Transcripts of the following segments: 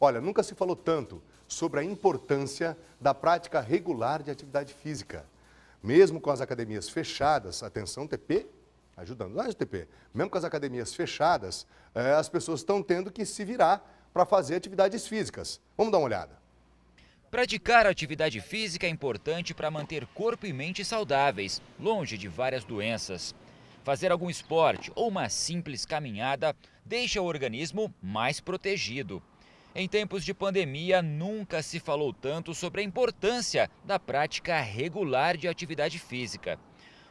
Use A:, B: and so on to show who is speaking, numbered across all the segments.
A: Olha, nunca se falou tanto sobre a importância da prática regular de atividade física. Mesmo com as academias fechadas, atenção TP, ajudando, não é TP, mesmo com as academias fechadas, eh, as pessoas estão tendo que se virar para fazer atividades físicas. Vamos dar uma olhada.
B: Praticar atividade física é importante para manter corpo e mente saudáveis, longe de várias doenças. Fazer algum esporte ou uma simples caminhada deixa o organismo mais protegido. Em tempos de pandemia, nunca se falou tanto sobre a importância da prática regular de atividade física.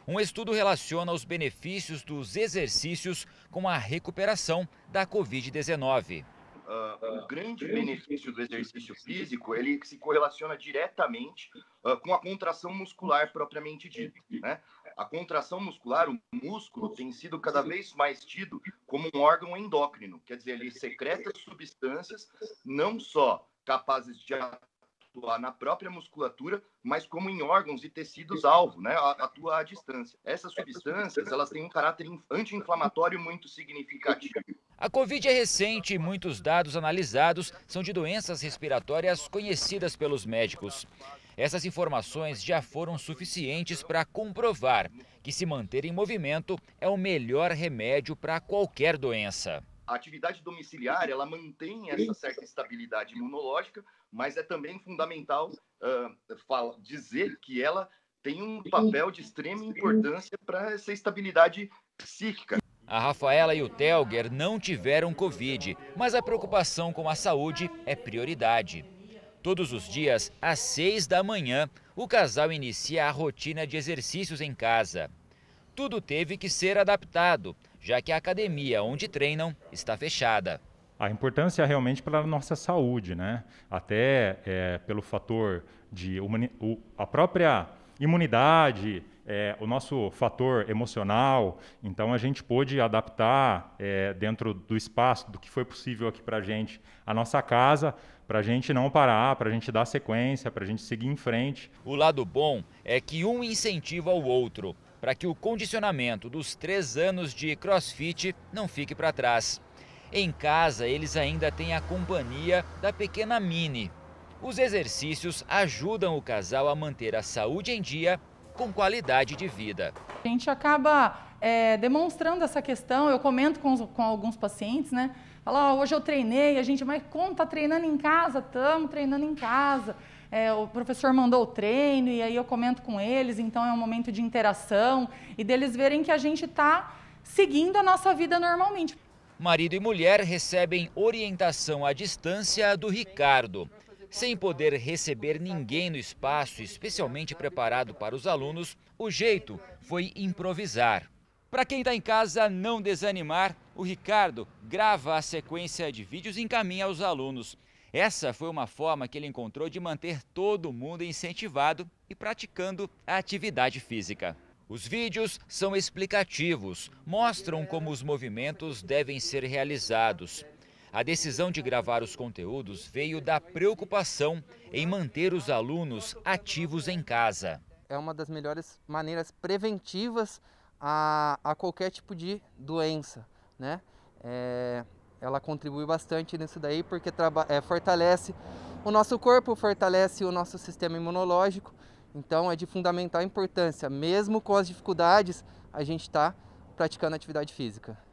B: Um estudo relaciona os benefícios dos exercícios com a recuperação da Covid-19. Uh,
A: ah, o grande benefício do exercício físico ele se correlaciona diretamente uh, com a contração muscular propriamente dita. Né? A contração muscular, o músculo, tem sido cada vez mais tido como um órgão endócrino, quer dizer, ele secreta substâncias não só capazes de atuar na própria musculatura, mas como em órgãos e tecidos alvo, né? Atua à distância. Essas substâncias, elas têm um caráter anti-inflamatório muito significativo.
B: A Covid é recente e muitos dados analisados são de doenças respiratórias conhecidas pelos médicos. Essas informações já foram suficientes para comprovar que se manter em movimento é o melhor remédio para qualquer doença.
A: A atividade domiciliar, ela mantém essa certa estabilidade imunológica, mas é também fundamental uh, fala, dizer que ela tem um papel de extrema importância para essa estabilidade psíquica.
B: A Rafaela e o Telger não tiveram Covid, mas a preocupação com a saúde é prioridade. Todos os dias, às seis da manhã, o casal inicia a rotina de exercícios em casa. Tudo teve que ser adaptado, já que a academia onde treinam está fechada. A importância é realmente pela nossa saúde, né? Até é, pelo fator de a própria imunidade, é, o nosso fator emocional, então a gente pôde adaptar é, dentro do espaço, do que foi possível aqui para a gente, a nossa casa, para a gente não parar, para a gente dar sequência, para a gente seguir em frente. O lado bom é que um incentiva o outro, para que o condicionamento dos três anos de crossfit não fique para trás. Em casa, eles ainda têm a companhia da pequena Mini. Os exercícios ajudam o casal a manter a saúde em dia com qualidade de vida. A gente acaba é, demonstrando essa questão, eu comento com, os, com alguns pacientes, né? Fala, oh, hoje eu treinei, a gente, mas como tá treinando em casa? Estamos treinando em casa. É, o professor mandou o treino e aí eu comento com eles, então é um momento de interação e deles verem que a gente está seguindo a nossa vida normalmente. Marido e mulher recebem orientação à distância do Ricardo. Sem poder receber ninguém no espaço especialmente preparado para os alunos, o jeito foi improvisar. Para quem está em casa não desanimar, o Ricardo grava a sequência de vídeos e encaminha aos alunos. Essa foi uma forma que ele encontrou de manter todo mundo incentivado e praticando a atividade física. Os vídeos são explicativos, mostram como os movimentos devem ser realizados. A decisão de gravar os conteúdos veio da preocupação em manter os alunos ativos em casa.
A: É uma das melhores maneiras preventivas a, a qualquer tipo de doença, né? É, ela contribui bastante nisso daí porque é, fortalece o nosso corpo, fortalece o nosso sistema imunológico. Então é de fundamental importância, mesmo com as dificuldades, a gente está praticando atividade física.